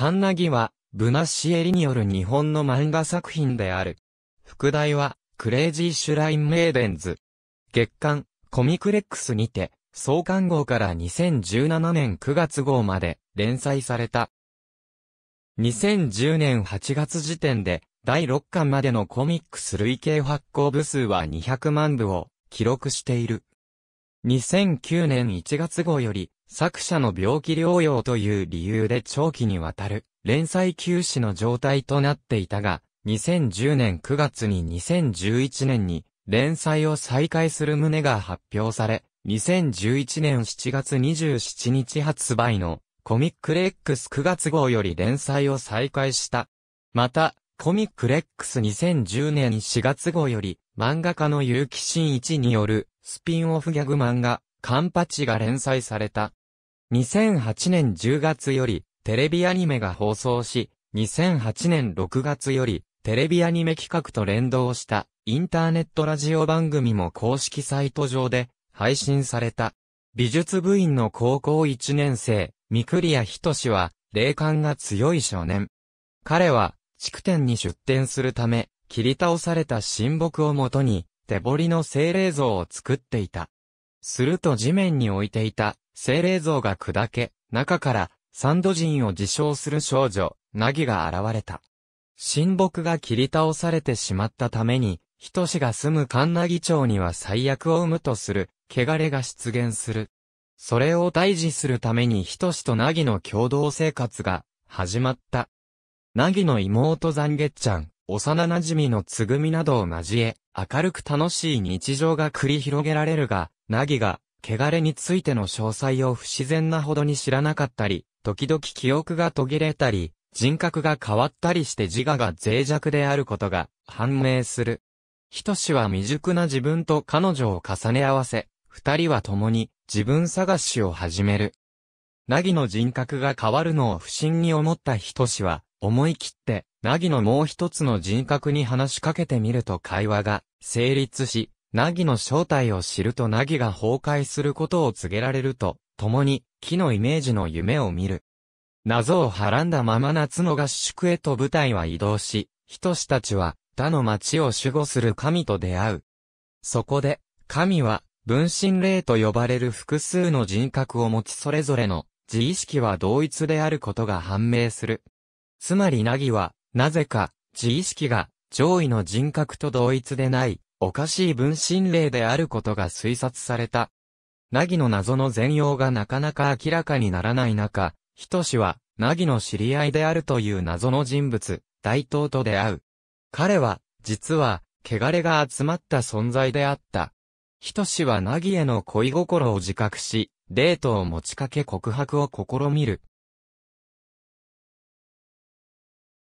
カンナギは、ブナシエリによる日本の漫画作品である。副題は、クレイジーシュラインメーデンズ。月刊、コミクレックスにて、創刊号から2017年9月号まで連載された。2010年8月時点で、第6巻までのコミックス累計発行部数は200万部を記録している。2009年1月号より作者の病気療養という理由で長期にわたる連載休止の状態となっていたが、2010年9月に2011年に連載を再開する旨が発表され、2011年7月27日発売のコミックレックス9月号より連載を再開した。また、コミックレックス2010年4月号より漫画家の結城真一によるスピンオフギャグ漫画カンパチが連載された。2008年10月よりテレビアニメが放送し、2008年6月よりテレビアニメ企画と連動したインターネットラジオ番組も公式サイト上で配信された。美術部員の高校1年生、三栗谷仁は霊感が強い少年。彼は区店に出店するため、切り倒された神木をもとに手彫りの精霊像を作っていた。すると地面に置いていた精霊像が砕け、中からサンド人を自称する少女、ナギが現れた。神木が切り倒されてしまったために、ヒトシが住むカンナギ町には最悪を生むとする、汚れが出現する。それを退治するためにヒトシとナギの共同生活が始まった。ナギの妹ザンゲッちゃん、幼馴染のつぐみなどを交え、明るく楽しい日常が繰り広げられるが、ナギが汚れについての詳細を不自然なほどに知らなかったり、時々記憶が途切れたり、人格が変わったりして自我が脆弱であることが判明する。ひとしは未熟な自分と彼女を重ね合わせ、二人は共に自分探しを始める。なぎの人格が変わるのを不審に思ったひとしは、思い切って、なぎのもう一つの人格に話しかけてみると会話が成立し、ナギの正体を知るとナギが崩壊することを告げられると、共に、木のイメージの夢を見る。謎をはらんだまま夏の合宿へと舞台は移動し、人志たちは他の町を守護する神と出会う。そこで、神は、分身霊と呼ばれる複数の人格を持ちそれぞれの自意識は同一であることが判明する。つまりナギは、なぜか、自意識が上位の人格と同一でない、おかしい分身霊であることが推察された。ナギの謎の全容がなかなか明らかにならない中、ひとしは、ナギの知り合いであるという謎の人物、大東と出会う。彼は、実は、汚れが集まった存在であった。ひとしはナギへの恋心を自覚し、デートを持ちかけ告白を試みる。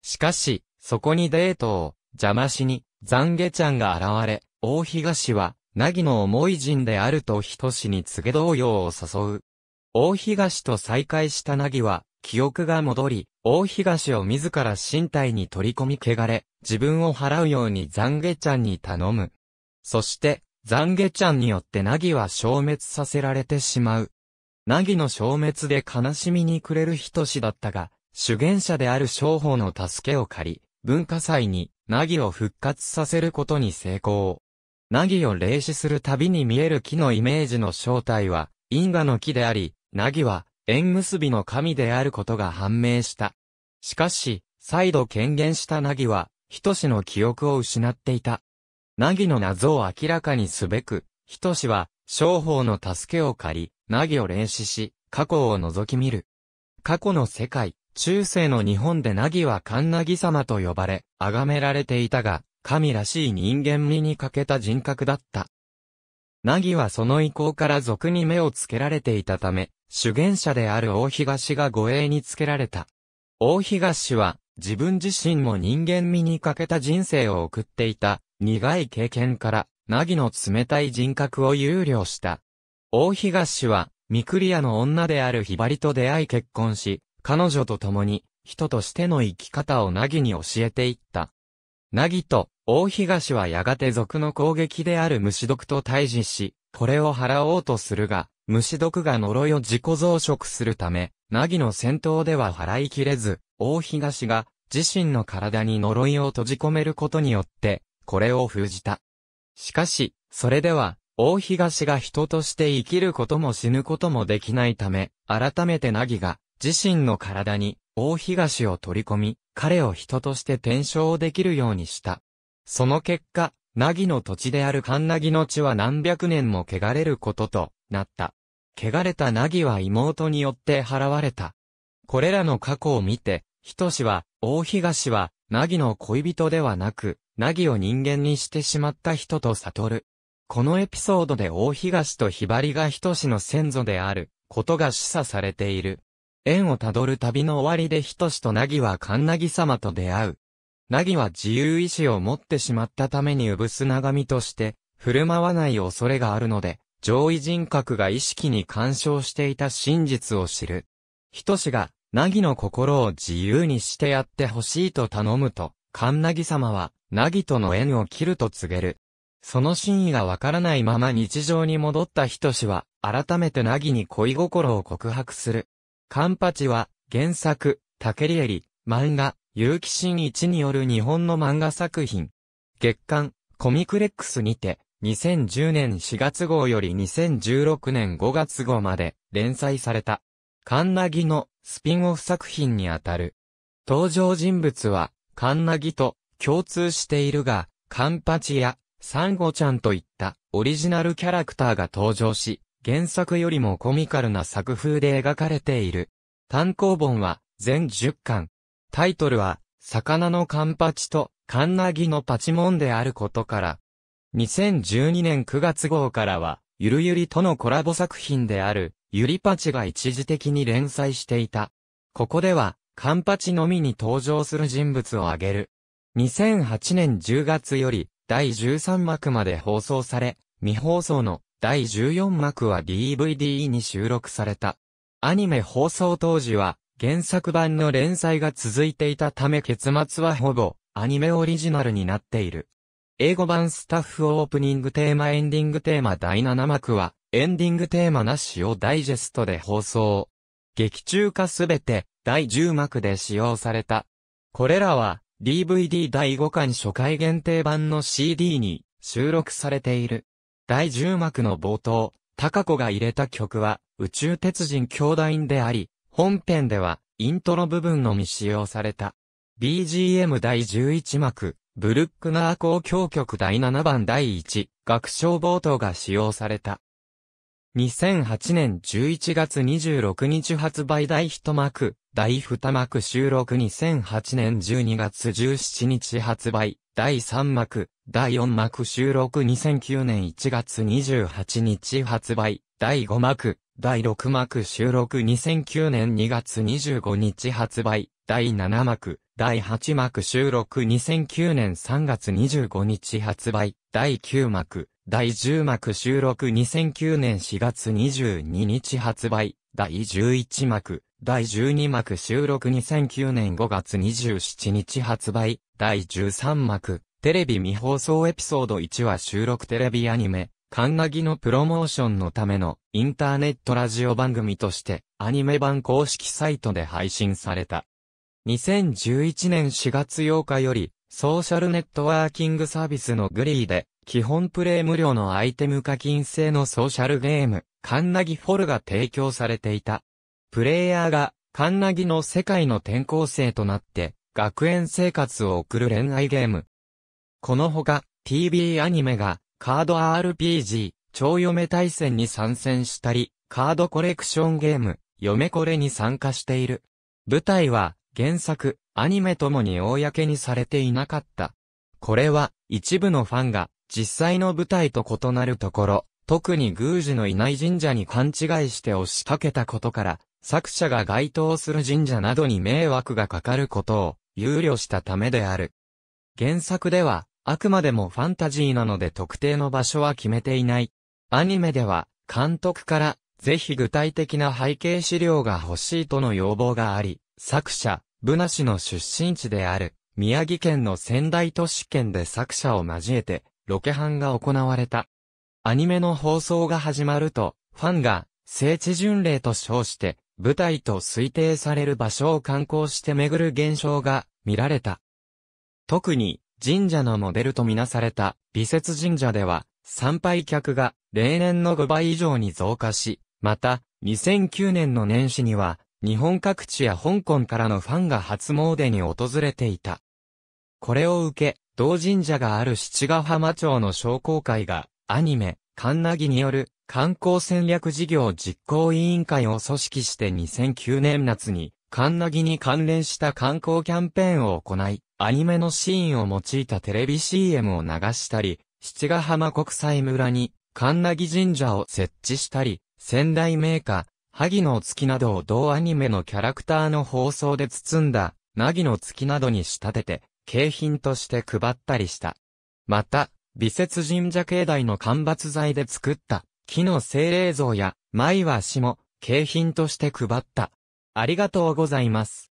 しかし、そこにデートを邪魔しに懺悔ちゃんが現れ、大東は、凪の重い人であると人志に告げ動揺を誘う。大東と再会した凪は、記憶が戻り、大東を自ら身体に取り込み汚れ、自分を払うように懺悔ちゃんに頼む。そして、懺悔ちゃんによって凪は消滅させられてしまう。凪の消滅で悲しみに暮れる人志だったが、主言者である商法の助けを借り、文化祭にナギを復活させることに成功。ナギを霊視するたびに見える木のイメージの正体は、因果の木であり、ナギは、縁結びの神であることが判明した。しかし、再度権限したナギは、ひとしの記憶を失っていた。ナギの謎を明らかにすべく、ひとしは、商法の助けを借り、ナギを霊視し、過去を覗き見る。過去の世界、中世の日本で凪は神ぎ様と呼ばれ、崇められていたが、神らしい人間味に欠けた人格だった。凪はその意向から俗に目をつけられていたため、主言者である大東が護衛につけられた。大東は、自分自身も人間味に欠けた人生を送っていた、苦い経験から、凪の冷たい人格を憂慮した。大東は、ミクリアの女であるひばりと出会い結婚し、彼女と共に、人としての生き方をギに教えていった。ギと、大東はやがて族の攻撃である虫毒と対峙し、これを払おうとするが、虫毒が呪いを自己増殖するため、ギの戦闘では払いきれず、大東が自身の体に呪いを閉じ込めることによって、これを封じた。しかし、それでは、大東が人として生きることも死ぬこともできないため、改めてギが、自身の体に大東を取り込み、彼を人として転生できるようにした。その結果、凪の土地である神凪の地は何百年も汚れることとなった。汚れた凪は妹によって払われた。これらの過去を見て、仁は、大東は、凪の恋人ではなく、凪を人間にしてしまった人と悟る。このエピソードで大東とひばりが仁の先祖であることが示唆されている。縁をたどる旅の終わりでひとしとなぎはかんなぎ様と出会う。なぎは自由意志を持ってしまったためにうぶす長身として、振る舞わない恐れがあるので、上位人格が意識に干渉していた真実を知る。ひとしが、なぎの心を自由にしてやってほしいと頼むと、かんなぎ様は、なぎとの縁を切ると告げる。その真意がわからないまま日常に戻ったひとしは、改めてなぎに恋心を告白する。カンパチは、原作、タケリエリ、漫画、有機新一による日本の漫画作品。月刊、コミクレックスにて、2010年4月号より2016年5月号まで連載された。カンナギのスピンオフ作品にあたる。登場人物は、カンナギと共通しているが、カンパチやサンゴちゃんといったオリジナルキャラクターが登場し、原作よりもコミカルな作風で描かれている。単行本は全10巻。タイトルは、魚のカンパチとカンナギのパチモンであることから、2012年9月号からは、ゆるゆりとのコラボ作品である、ゆりパチが一時的に連載していた。ここでは、カンパチのみに登場する人物を挙げる。2008年10月より、第13幕まで放送され、未放送の第14幕は DVD に収録された。アニメ放送当時は、原作版の連載が続いていたため結末はほぼ、アニメオリジナルになっている。英語版スタッフオープニングテーマエンディングテーマ第7幕は、エンディングテーマなしをダイジェストで放送。劇中化すべて、第10幕で使用された。これらは、DVD 第5巻初回限定版の CD に収録されている。第10幕の冒頭、高子が入れた曲は、宇宙鉄人兄弟であり、本編では、イントロ部分のみ使用された。BGM 第11幕、ブルックナー交響曲第7番第1、楽章冒頭が使用された。2008年11月26日発売第1幕、第2幕収録2008年12月17日発売、第3幕、第4幕収録2009年1月28日発売、第5幕、第6幕収録2009年2月25日発売、第7幕、第8幕収録2009年3月25日発売、第9幕、第10幕収録2009年4月22日発売、第11幕、第12幕収録2009年5月27日発売、第13幕、テレビ未放送エピソード1は収録テレビアニメ、カンナギのプロモーションのためのインターネットラジオ番組としてアニメ版公式サイトで配信された。2011年4月8日よりソーシャルネットワーキングサービスのグリーで基本プレイ無料のアイテム課金制のソーシャルゲーム、カンナギフォルが提供されていた。プレイヤーが、カンナギの世界の転校生となって、学園生活を送る恋愛ゲーム。このほか、TV アニメが、カード RPG、超嫁対戦に参戦したり、カードコレクションゲーム、嫁これに参加している。舞台は、原作、アニメともに公にされていなかった。これは、一部のファンが、実際の舞台と異なるところ、特に宮司のいない神社に勘違いして押しかけたことから、作者が該当する神社などに迷惑がかかることを憂慮したためである。原作では、あくまでもファンタジーなので特定の場所は決めていない。アニメでは、監督から、ぜひ具体的な背景資料が欲しいとの要望があり、作者、ブナ氏の出身地である、宮城県の仙台都市圏で作者を交えて、ロケハンが行われた。アニメの放送が始まると、ファンが、聖地巡礼と称して、舞台と推定される場所を観光して巡る現象が見られた。特に、神社のモデルとみなされた、美雪神社では、参拝客が例年の5倍以上に増加し、また、2009年の年始には、日本各地や香港からのファンが初詣に訪れていた。これを受け、同神社がある七ヶ浜町の商工会が、アニメ、カンナギによる観光戦略事業実行委員会を組織して2009年夏に、カンナギに関連した観光キャンペーンを行い、アニメのシーンを用いたテレビ CM を流したり、七ヶ浜国際村に、カンナギ神社を設置したり、仙台名家、萩の月などを同アニメのキャラクターの放送で包んだ、凪の月などに仕立てて、景品として配ったりした。また、美節神社境内の間伐材で作った木の精霊像や舞は足も景品として配った。ありがとうございます。